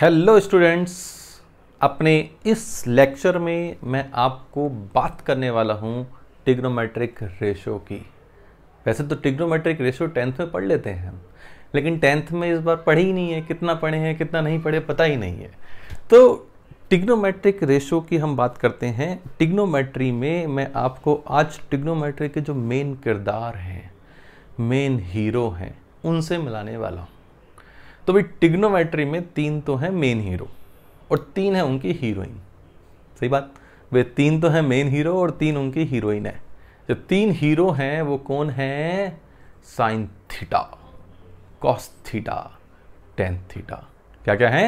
Hello students अपने इस lecture में मैं आपको बात करने वाला हूँ टिग्नोमेट्रिक रेशो की वैसे तो टिग्नोमेट्रिक रेशो टेंथ में पढ़ लेते हैं हम लेकिन टेंथ में इस बार पढ़े ही नहीं है कितना पढ़े हैं कितना नहीं पढ़े पता ही नहीं है तो टिग्नोमेट्रिक रेशो की हम बात करते हैं टिग्नोमेट्री में मैं आपको आज टिग्नोमेट्री के जो मेन किरदार हैं मेन हीरो हैं उनसे मिलाने वाला हूँ तो भाई टिग्नोमेट्री में तीन तो हैं मेन हीरो और तीन है उनकी हीरोइन सही बात वे तीन तो हैं मेन हीरो और तीन उनकी हीरोइन है जो तीन हीरो हैं वो कौन है sine theta cos theta tan theta क्या क्या है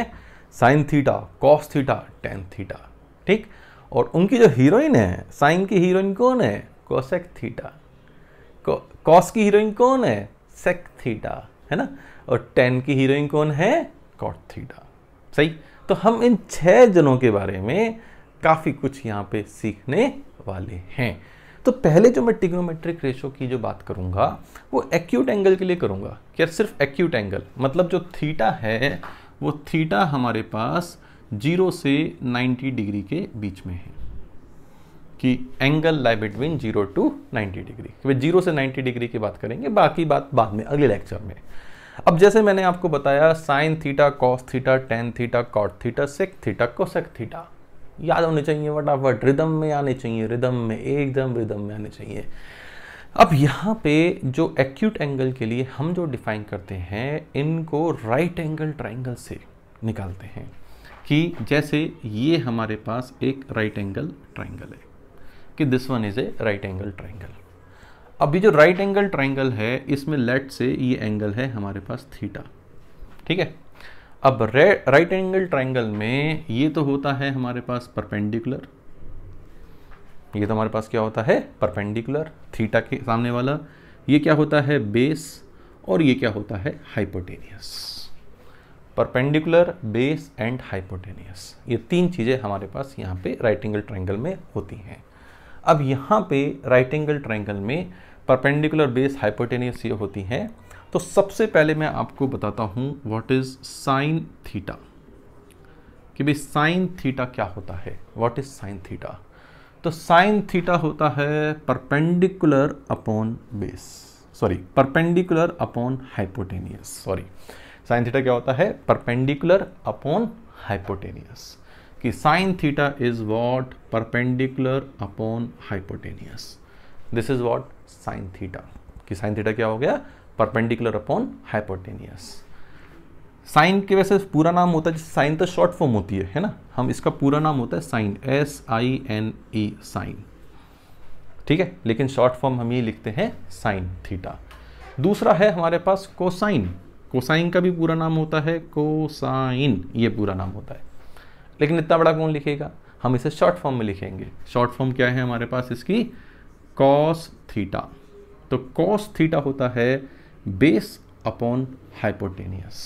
sine theta cos theta tan theta ठीक और उनकी जो हीरोइन है साइन की हीरोइन कौन है कोसेक थीटा कॉस की हीरोइन कौन है सेक थीटा है ना और टेन की हीरोइन कौन है कॉटथीडा सही तो हम इन छह जनों के बारे में काफ़ी कुछ यहाँ पे सीखने वाले हैं तो पहले जो मैं टिग्नोमेट्रिक रेशो की जो बात करूँगा वो एक्यूट एंगल के लिए करूँगा क्या सिर्फ एक्यूट एंगल मतलब जो थीटा है वो थीटा हमारे पास जीरो से नाइन्टी डिग्री के बीच में है कि angle lie between zero to ninety degree zero से नाइन्टी डिग्री की बात करेंगे बाकी बात बाद में अगले लेक्चर में अब जैसे मैंने आपको बताया sine theta cos theta tan theta cot theta sec theta cosec theta याद होने चाहिए वट रिदम में आने चाहिए रिदम में एकदम रिदम में आने चाहिए अब यहाँ पे जो एक्यूट एंगल के लिए हम जो डिफाइन करते हैं इनको राइट एंगल ट्राइंगल से निकालते हैं कि जैसे ये हमारे पास एक राइट एंगल ट्राइंगल है कि this one is a right angle triangle अभी जो राइट एंगल ट्राइंगल है इसमें लेट से ये एंगल है हमारे पास थीटा ठीक है अब राइट एंगल ट्राइंगल में ये तो होता है हमारे पास परपेंडिकुलर ये तो हमारे पास क्या होता है परपेंडिकुलर थीटा के सामने वाला ये क्या होता है बेस और ये क्या होता है hypotenuse perpendicular base and hypotenuse ये तीन चीज़ें हमारे पास यहाँ पे राइट एंगल ट्राइंगल में होती हैं अब यहाँ पे राइट एंगल ट्राइंगल में परपेंडिकुलर बेस हाइपोटेनियस ये होती हैं तो सबसे पहले मैं आपको बताता हूँ व्हाट इज़ साइन थीटा कि भाई साइन थीटा क्या होता है व्हाट इज़ साइन थीटा तो साइन थीटा होता है perpendicular upon base sorry perpendicular upon hypotenuse sorry sine theta क्या होता है परपेंडिकुलर अपॉन हाइपोटेनियस कि sine theta is what perpendicular upon hypotenuse this is what sine theta कि sine theta क्या हो गया परपेंडिकुलर अपॉन हाइपोटेनियस साइन के वैसे पूरा नाम होता है साइन तो शॉर्ट फॉर्म होती है है ना हम इसका पूरा नाम होता है sine S I N E sine ठीक है लेकिन शॉर्ट फॉर्म हम ये लिखते हैं साइन थीटा दूसरा है हमारे पास कोसाइन कोसाइन का भी पूरा नाम होता है कोसाइन ये पूरा नाम होता है लेकिन इतना बड़ा कौन लिखेगा हम इसे शॉर्ट फॉर्म में लिखेंगे शॉर्ट फॉर्म क्या है हमारे पास इसकी कॉस थीटा तो कॉस थीटा होता है बेस अपॉन हाइपोटेनियस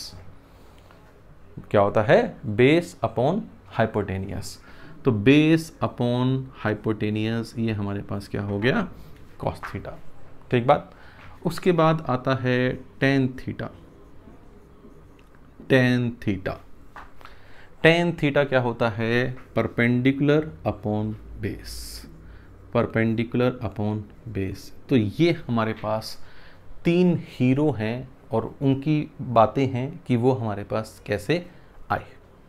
क्या होता है बेस अपॉन हाइपोटेनियस तो बेस अपॉन हाइपोटेनियस ये हमारे पास क्या हो गया कॉस थीटा ठीक बात उसके बाद आता है tan theta tan theta tan theta क्या होता है perpendicular upon base perpendicular upon base तो ये हमारे पास तीन हीरो हैं और उनकी बातें हैं कि वो हमारे पास कैसे आए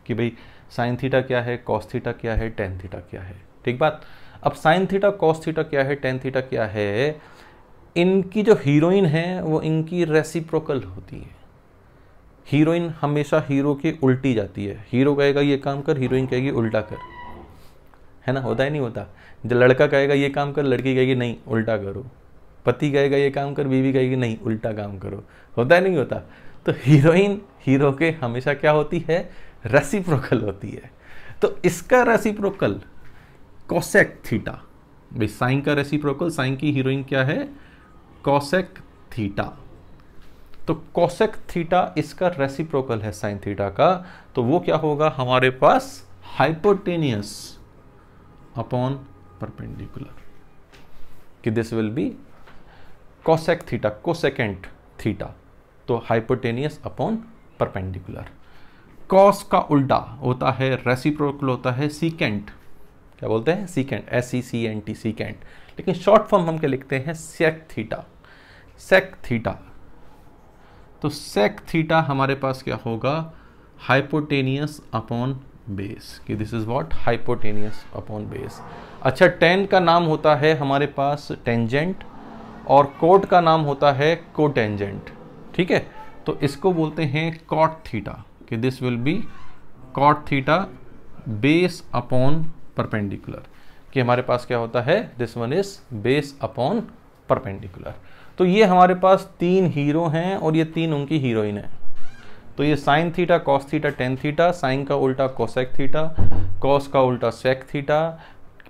कि भाई साइन थीटा क्या है कॉस थीटा क्या है टेन थीटा क्या है ठीक बात अब साइन थीटा कॉस थीटा क्या है टेन थीटा क्या है इनकी जो हीरोइन है वो इनकी रेसिप्रोकल होती है हीरोइन हमेशा हीरो के उल्टी जाती है हीरो कहेगा ये काम कर हीरोइन कहेगी उल्टा कर है ना होता ही नहीं होता जब लड़का कहेगा ये काम कर लड़की कहेगी नहीं उल्टा करो पति कहेगा ये काम कर बीवी कहेगी नहीं उल्टा काम करो होता ही नहीं होता तो हीरोइन हीरो के हमेशा क्या होती है रेसिप्रोकल होती है तो इसका रेसिप्रोकल कॉसेक थीटा भाई साइन का रेसिप्रोकल साइन की हीरोइन क्या है कॉसेक थीटा तो कॉसेक थीटा इसका रेसिप्रोकल है साइन थीटा का तो वो क्या होगा हमारे पास हाइपोटेनियस अपॉन परपेंडिकुलर कि this will be cosec theta cosecant theta तो हाइपोटेनियस अपॉन परपेंडिकुलर कॉस का उल्टा होता है रेसिप्रोकल होता है सीकेंट क्या बोलते हैं secant S C C N T secant लेकिन शॉर्ट फॉर्म हम क्या लिखते हैं सेक थीटा सेक थीटा तो सेक थीटा हमारे पास क्या होगा हाइपोटेनियस अपॉन बेस कि this is what hypotenuse upon base अच्छा टेन का नाम होता है हमारे पास टेंजेंट और कोट का नाम होता है कोटेंजेंट ठीक है तो इसको बोलते हैं कॉट थीटा कि this will be cot theta base upon perpendicular कि हमारे पास क्या होता है this one is base upon perpendicular तो ये हमारे पास तीन हीरो हैं और ये तीन उनकी हीरोइन है तो ये sine theta cos theta tan theta sine का उल्टा कोसेक थीटा कॉस का उल्टा सेक थीटा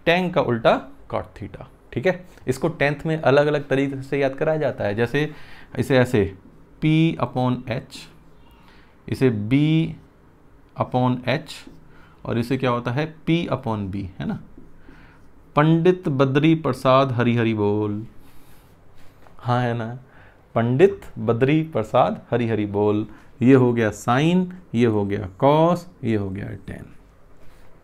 टेन का उल्टा कॉट थीटा ठीक है इसको टेंथ में अलग अलग तरीके से याद कराया जाता है जैसे इसे ऐसे P अपॉन एच इसे B अपॉन एच और इसे क्या होता है P अपॉन बी है ना पंडित बद्री प्रसाद हरी हरी बोल हाँ है ना पंडित बद्री प्रसाद हरी हरी बोल ये हो गया साइन ये हो गया कॉस ये हो गया टेन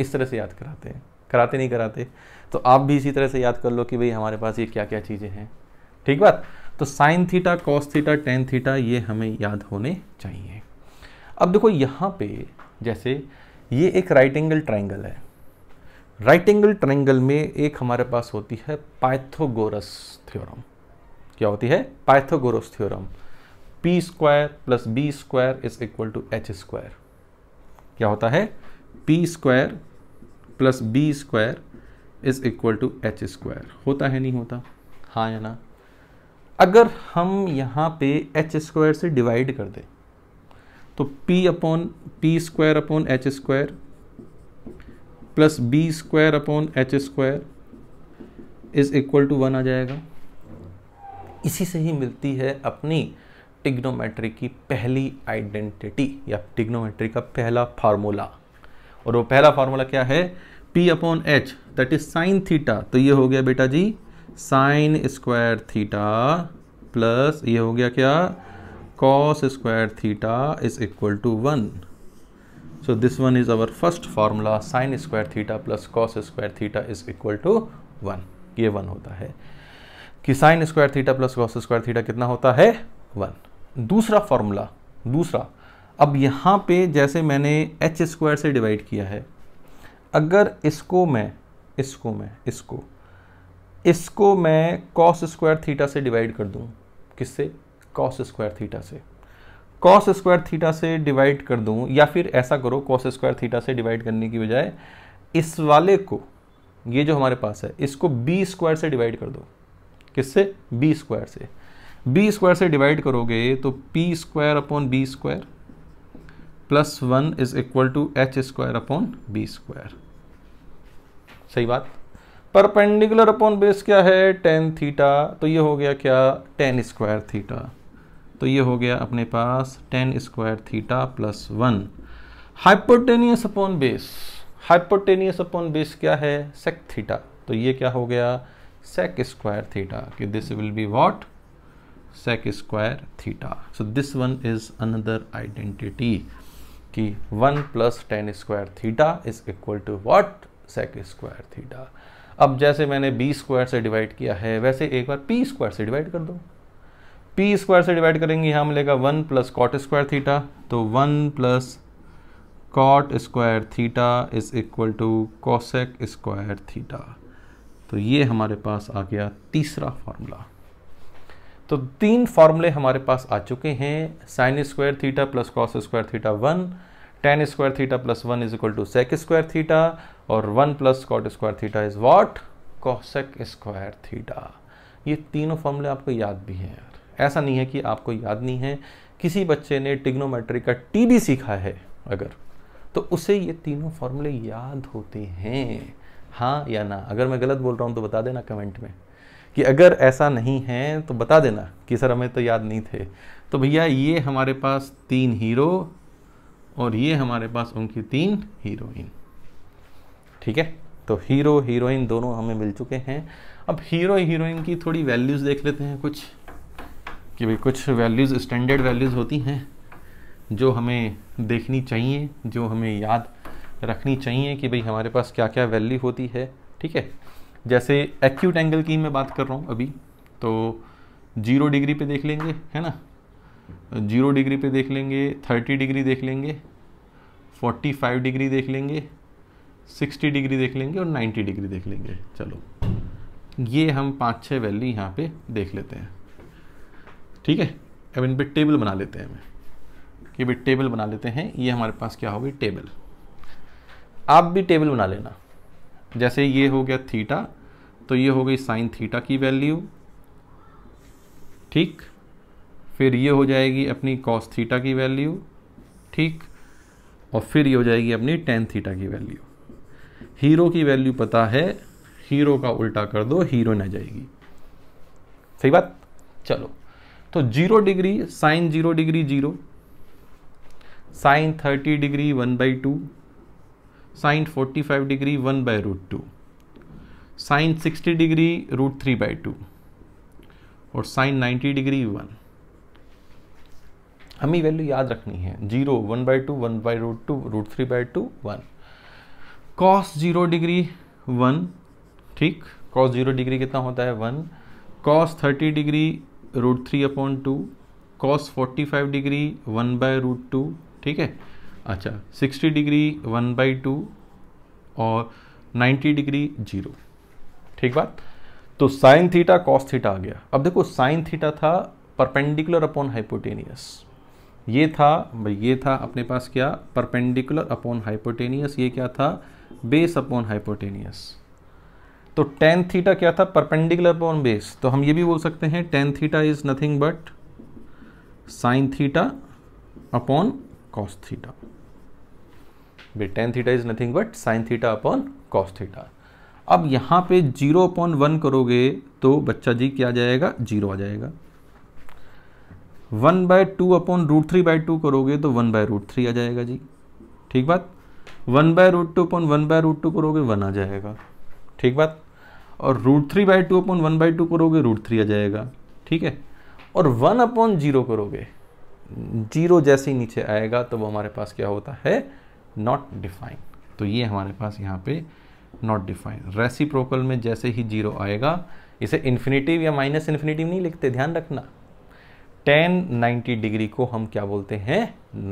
इस तरह से याद कराते हैं कराते नहीं कराते तो आप भी इसी तरह से याद कर लो कि भाई हमारे पास ये क्या क्या चीज़ें हैं ठीक बात तो sine theta cos theta tan theta ये हमें याद होने चाहिए अब देखो यहाँ पे जैसे ये एक राइट एंगल ट्राइंगल है राइट एंगल ट्राइंगल में एक हमारे पास होती है पाइथोगोरस थ्योरम क्या होती है Pythagoras theorem P square plus B square is equal to H square क्या होता है P square plus B square is equal to H square होता है नहीं होता हाँ या ना अगर हम यहाँ पे एच स्क्वायर से डिवाइड कर दें तो p upon P square upon H square plus B square upon H square is equal to one आ जाएगा इसी से ही मिलती है अपनी टिग्नोमेट्री की पहली आइडेंटिटी या टिग्नोमेट्री का पहला फार्मूला और वो पहला फार्मूला क्या है P upon H that is sine theta तो ये हो गया बेटा जी साइन स्क्वायर थीटा प्लस ये हो गया क्या cos square theta is equal to one so this one is our first formula sine square theta plus cos square theta is equal to one ये वन होता है कि sine square theta plus cos square theta कितना होता है one दूसरा formula दूसरा अब यहाँ पे जैसे मैंने एच स्क्वायर से डिवाइड किया है अगर इसको मैं इसको मैं इसको इसको मैं कॉस स्क्वायर थीटा से डिवाइड कर दूँ किससे कॉस स्क्वायर थीटा से कॉस स्क्वायर थीटा से डिवाइड कर दूँ या फिर ऐसा करो कॉस स्क्वायर थीटा से डिवाइड करने की बजाय इस वाले को ये जो हमारे पास है इसको बी स्क्वायर से डिवाइड कर दो किससे बी स्क्वायर से बी स्क्वायर से डिवाइड करोगे तो P square upon B square plus one is equal to H square upon B square सही बात परपेंडिकुलर अपॉन बेस क्या है टेन थीटा तो ये हो गया क्या टेन स्क्वायर थीटा तो ये हो गया अपने पास tan square theta plus one hypotenuse upon base hypotenuse upon base क्या है सेक थीटा तो ये क्या हो गया सेक स्क्वायर थीटा कि this will be what sec square theta. So this one is another identity कि 1 plus tan square theta is equal to what sec square theta. अब जैसे मैंने b स्क्वायर से डिवाइड किया है वैसे एक बार p स्क्वायर से डिवाइड कर दो p स्क्वायर से डिवाइड करेंगे यहाँ मिलेगा 1 प्लस कॉट स्क्वायर थीटा तो 1 plus cot square theta is equal to cosec square theta तो ये हमारे पास आ गया तीसरा फॉर्मूला तो तीन फॉर्मूले हमारे पास आ चुके हैं sine square theta plus cos square theta one tan square theta plus one is equal to sec square theta और one plus cot square theta is what cosec square theta ये तीनों फॉर्मूले आपको याद भी हैं यार ऐसा नहीं है कि आपको याद नहीं है किसी बच्चे ने टिग्नोमेट्री का टी भी सीखा है अगर तो उसे ये तीनों फॉर्मूले याद होते हैं हाँ या ना अगर मैं गलत बोल रहा हूँ तो बता देना कमेंट में कि अगर ऐसा नहीं है तो बता देना कि सर हमें तो याद नहीं थे तो भैया ये हमारे पास तीन हीरो और ये हमारे पास उनकी तीन हीरोइन ठीक है तो हीरो हीरोइन दोनों हमें मिल चुके हैं अब हीरो हीरोइन की थोड़ी वैल्यूज़ देख लेते हैं कुछ कि भाई कुछ वैल्यूज़ स्टैंडर्ड वैल्यूज़ होती हैं जो हमें देखनी चाहिए जो हमें याद रखनी चाहिए कि भाई हमारे पास क्या क्या वैल्यू होती है ठीक है जैसे एक्यूट एंगल की मैं बात कर रहा हूँ अभी तो जीरो डिग्री पे देख लेंगे है ना जीरो डिग्री पे देख लेंगे थर्टी डिग्री देख लेंगे फोर्टी फाइव डिग्री देख लेंगे सिक्सटी डिग्री देख लेंगे और नाइन्टी डिग्री देख लेंगे चलो ये हम पाँच छः वैली यहाँ पे देख लेते हैं ठीक है अब इन पर टेबल बना लेते हैं हमें कि भाई टेबल बना लेते हैं ये हमारे पास क्या होगी टेबल आप भी टेबल बना लेना जैसे ये हो गया थीटा तो ये हो गई साइन थीटा की वैल्यू ठीक फिर ये हो जाएगी अपनी कॉस थीटा की वैल्यू ठीक और फिर ये हो जाएगी अपनी टेन थीटा की वैल्यू हीरो की वैल्यू पता है हीरो का उल्टा कर दो हीरो न जाएगी सही बात चलो तो zero degree sine zero degree zero sine thirty degree one by two sine 45 degree one by root two sine sixty degree root three by two और साइन 90 डिग्री वन हमें वैल्यू याद रखनी है zero one by two one by root two root three by two one cos zero degree one ठीक cos zero degree कितना होता है one cos thirty degree root three upon two cos forty five degree one by root two ठीक है अच्छा 60 degree one by two और 90 degree zero ठीक बात तो साइन थीटा कॉस थीटा आ गया अब देखो साइन थीटा था परपेंडिकुलर अपॉन हाइपोटेनियस ये था ये था अपने पास क्या परपेंडिकुलर अपॉन हाइपोटेनियस ये क्या था बेस अपॉन हाइपोटेनियस तो टेन थीटा क्या था परपेंडिकुलर अपॉन बेस तो हम ये भी बोल सकते हैं tan theta is nothing but sine theta upon cos theta भाई tan theta is nothing but sine theta upon cos theta अब यहाँ पे जीरो अपॉन वन करोगे तो बच्चा जी क्या जाएगा जीरो आ जाएगा one by two upon root three by two करोगे तो वन बाय रूट थ्री आ जाएगा जी ठीक बात one by root two upon one by root two करोगे वन आ जाएगा ठीक बात और root three by two upon one by two करोगे रूट थ्री आ जाएगा ठीक है और वन अपॉन जीरो करोगे जीरो जैसे ही नीचे आएगा तो वो हमारे पास क्या होता है नॉट डिफाइन तो ये हमारे पास यहाँ पे नॉट डिफाइन रेसिप्रोकल में जैसे ही जीरो आएगा इसे इन्फिनेटिव या माइनस इन्फिनेटिव नहीं लिखते ध्यान रखना टेन नाइन्टी डिग्री को हम क्या बोलते हैं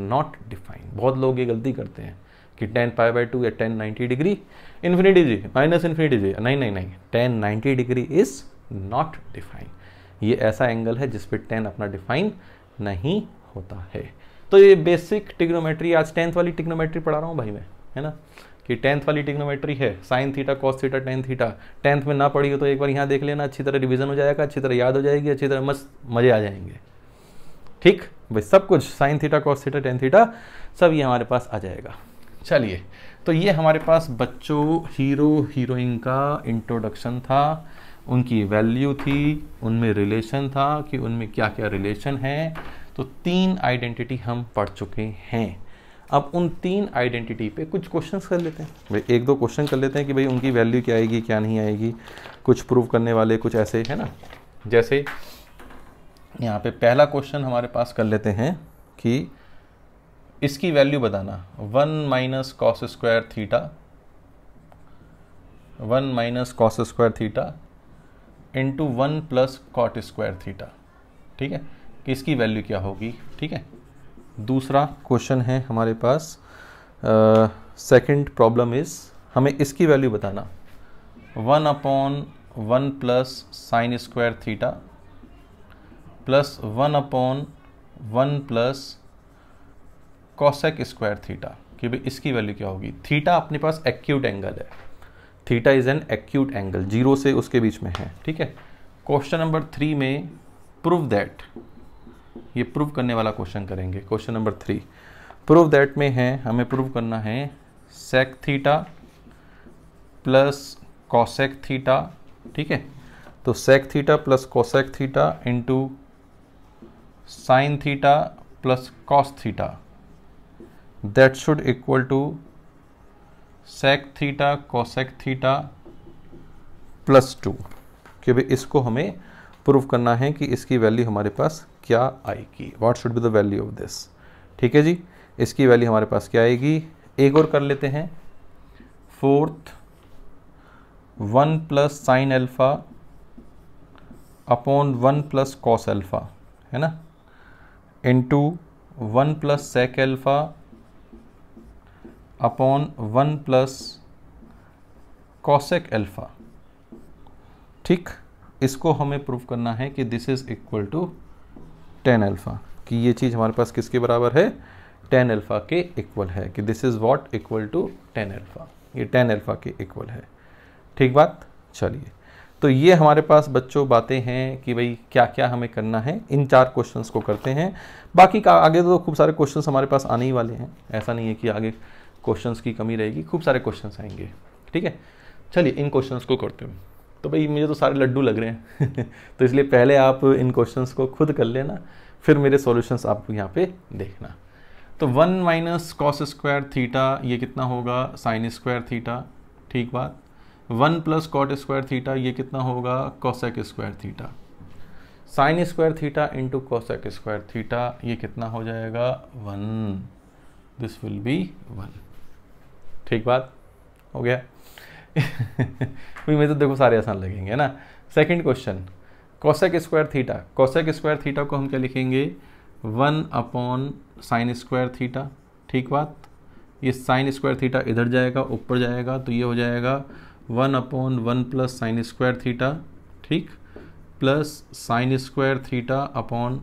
नॉट डिफाइन बहुत लोग ये गलती करते हैं कि टेन पाई बाई टू या टेन नाइन्टी डिग्री इन्फिनिटी जी माइनस इन्फिनिटी जी नहीं नहीं नहीं tan ninety degree is not define ये ऐसा एंगल है जिस टेन अपना डिफाइन नहीं होता है तो ये बेसिक टिग्नोमेट्री आज टेंथ वाली टिग्नोमेट्री पढ़ा रहा हूँ भाई मैं है ना कि टेंथ वाली टिग्नोमेट्री है sine theta cos theta tan theta tenth में ना पढ़ी हो तो एक बार यहाँ देख लेना अच्छी तरह रिविजन हो जाएगा अच्छी तरह याद हो जाएगी अच्छी तरह मस्त मज़े आ जाएंगे ठीक भाई सब कुछ sine theta cos theta tan theta सब ये हमारे पास आ जाएगा चलिए तो ये हमारे पास बच्चों हीरो हीरोइन का इंट्रोडक्शन था उनकी वैल्यू थी उनमें रिलेशन था कि उनमें क्या क्या रिलेशन है तो तीन आइडेंटिटी हम पढ़ चुके हैं अब उन तीन आइडेंटिटी पे कुछ क्वेश्चंस कर लेते हैं भाई एक दो क्वेश्चन कर लेते हैं कि भाई उनकी वैल्यू क्या आएगी क्या नहीं आएगी कुछ प्रूव करने वाले कुछ ऐसे है ना जैसे यहाँ पे पहला क्वेश्चन हमारे पास कर लेते हैं कि इसकी वैल्यू बताना one minus cos square theta one minus cos square theta into one plus cot square theta ठीक है कि इसकी वैल्यू क्या होगी ठीक है दूसरा क्वेश्चन है हमारे पास सेकंड प्रॉब्लम इज हमें इसकी वैल्यू बताना one upon one plus sine square theta plus one upon one plus cosec square theta कि भाई इसकी वैल्यू क्या होगी थीटा अपने पास एक्यूट एंगल है theta is an acute angle zero से उसके बीच में है ठीक है क्वेश्चन नंबर थ्री में प्रूव दैट ये प्रूव करने वाला क्वेश्चन करेंगे question number three prove that में है हमें प्रूव करना है sec theta plus cosec theta ठीक है तो sec theta plus cosec theta into sine theta plus cos theta that should equal to sec theta cosec theta plus two क्योंकि इसको हमें प्रूव करना है कि इसकी वैल्यू हमारे पास क्या आएगी what should be the value of this ठीक है जी इसकी वैल्यू हमारे पास क्या आएगी एक और कर लेते हैं fourth one plus sine alpha upon one plus cos alpha है ना into one plus sec alpha upon one plus cosec alpha ठीक इसको हमें प्रूव करना है कि this is equal to tan alpha कि ये चीज़ हमारे पास किसके बराबर है टेन अल्फ़ा के इक्वल है कि this is what equal to tan alpha ये टेन अल्फ़ा के इक्वल है ठीक बात चलिए तो ये हमारे पास बच्चों बातें हैं कि भाई क्या क्या हमें करना है इन चार क्वेश्चंस को करते हैं बाकी का आगे तो खूब सारे क्वेश्चंस हमारे पास आने ही वाले हैं ऐसा नहीं है कि आगे क्वेश्चंस की कमी रहेगी खूब सारे क्वेश्चंस आएंगे ठीक है चलिए इन क्वेश्चंस को करते हैं तो भाई मुझे तो सारे लड्डू लग रहे हैं तो इसलिए पहले आप इन क्वेश्चन को खुद कर लेना फिर मेरे सॉल्यूशंस आपको यहाँ पे देखना तो one minus cos square theta ये कितना होगा साइन स्क्वायर थीटा ठीक बात one plus cot square theta ये कितना होगा cosec square theta sine square theta into cosec square theta ये कितना हो जाएगा one this will be one ठीक बात हो गया कोई तो देखो सारे आसान लगेंगे ना second question cosec square theta cosec square theta को हम क्या लिखेंगे one upon sine square theta ठीक बात ये साइन स्क्वायर थीटा इधर जाएगा ऊपर जाएगा तो ये हो जाएगा one upon one plus sine square theta ठीक plus sine square theta upon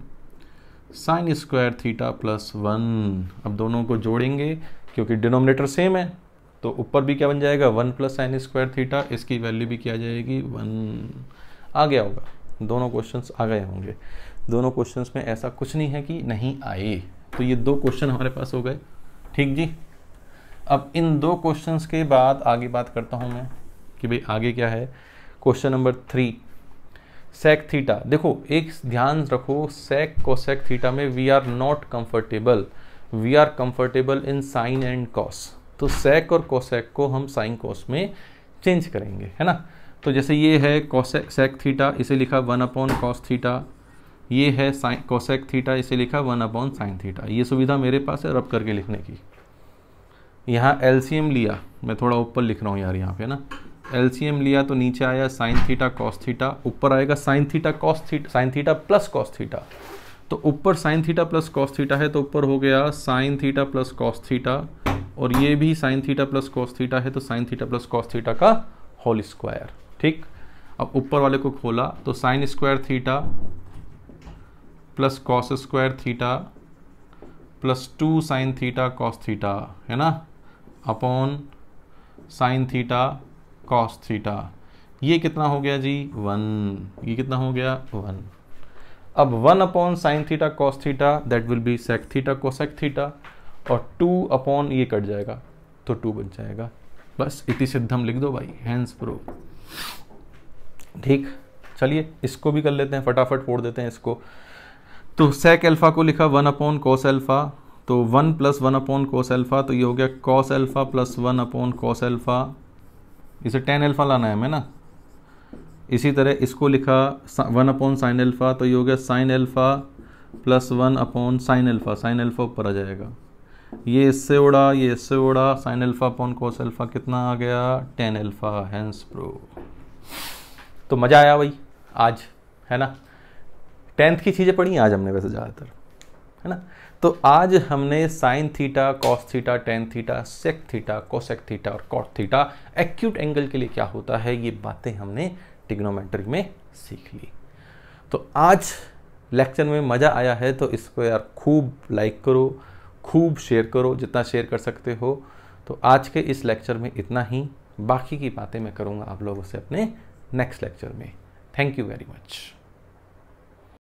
sine square theta plus one अब दोनों को जोड़ेंगे क्योंकि डिनोमिनेटर सेम है तो ऊपर भी क्या बन जाएगा one plus sine square theta इसकी वैल्यू भी क्या जाएगी वन आ गया होगा दोनों क्वेश्चन आ गए होंगे दोनों क्वेश्चन में ऐसा कुछ नहीं है कि नहीं आए तो ये दो क्वेश्चन हमारे पास हो गए ठीक जी अब इन दो क्वेश्चंस के बाद आगे बात करता हूँ मैं कि भाई आगे क्या है question number three sec theta देखो एक ध्यान रखो सेक कोसेक थीटा में we are not comfortable we are comfortable in sine and cos तो सेक और कोसेक को हम साइन कोस में चेंज करेंगे है ना तो जैसे ये है कोसेक सेक थीटा इसे लिखा वन अपॉन कॉस थीटा ये है साइन कोसेक थीटा इसे लिखा वन अपॉन साइन थीटा ये सुविधा मेरे पास है रब करके लिखने की यहाँ एलसीएम लिया मैं थोड़ा ऊपर लिख रहा हूँ यार यहाँ पे ना एलसीएम लिया तो नीचे आया साइन थीटा कॉस थीटा ऊपर आएगा sine theta cos theta sine theta plus cos theta तो ऊपर sine theta plus cos theta है तो ऊपर हो गया sine theta plus cos theta और ये भी sine theta plus cos theta है तो sine theta plus cos theta का होल स्क्वायर ठीक अब ऊपर वाले को खोला तो sine square theta plus cos square theta plus two sine theta cos theta है ना upon sine theta cos theta ये कितना हो गया जी वन ये कितना हो गया वन अब one upon sine theta cos theta that will be sec theta cosec theta और टू अपॉन ये कट जाएगा तो टू बच जाएगा बस इति सिद्धम लिख दो भाई हैंस प्रो ठीक चलिए इसको भी कर लेते हैं फटाफट फोड़ देते हैं इसको तो सेक अल्फ़ा को लिखा वन अपॉन कोस अल्फ़ा तो one plus one upon cos alpha तो ये हो गया cos alpha plus one upon cos alpha इसे टेन अल्फ़ा लाना है हमें ना इसी तरह इसको लिखा वन अपॉन साइन अल्फ़ा तो ये हो गया sine alpha plus one upon sine alpha sine alpha ऊपर आ जाएगा ये इससे उड़ा ये इससे उड़ा sine alpha upon cos alpha कितना आ गया टेन अल्फ़ा हैंस प्रो तो मज़ा आया भाई आज है ना टेंथ की चीज़ें पढ़ी आज हमने वैसे ज़्यादातर है ना तो आज हमने sine theta cos theta tan theta sec theta cosec theta और कॉट थीटा एक्यूट एंगल के लिए क्या होता है ये बातें हमने टिग्नोमेट्री में सीख ली तो आज लेक्चर में मज़ा आया है तो इसको यार खूब लाइक करो खूब शेयर करो जितना शेयर कर सकते हो तो आज के इस लेक्चर में इतना ही बाकी की बातें मैं करूँगा आप लोगों से अपने नेक्स्ट लेक्चर में थैंक यू वेरी मच